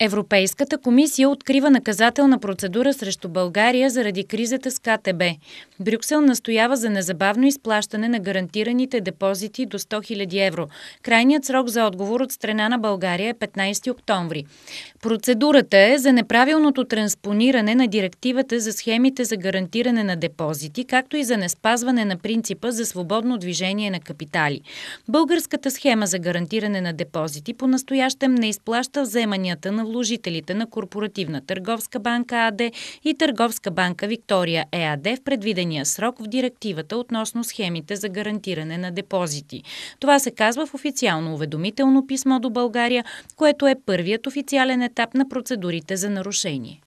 Европейската комисия открива наказателна процедура срещу България заради кризата с КТБ. Брюксел настоява за незабавно изплащане на гарантираните депозити до 100 000 евро. Крайният срок за отговор от страна на България е 15 октомври. Процедурата е за неправилното транспониране на директивата за схемите за гарантиране на депозити, както и за неспазване на принципа за свободно движение на капитали. Българската схема за гарантиране на депозити по-настоящем не изплаща вземанията на на вложителите на Корпоративна търговска банка АД и Търговска банка Виктория ЕАД в предвидения срок в директивата относно схемите за гарантиране на депозити. Това се казва в официално уведомително писмо до България, което е първият официален етап на процедурите за нарушение.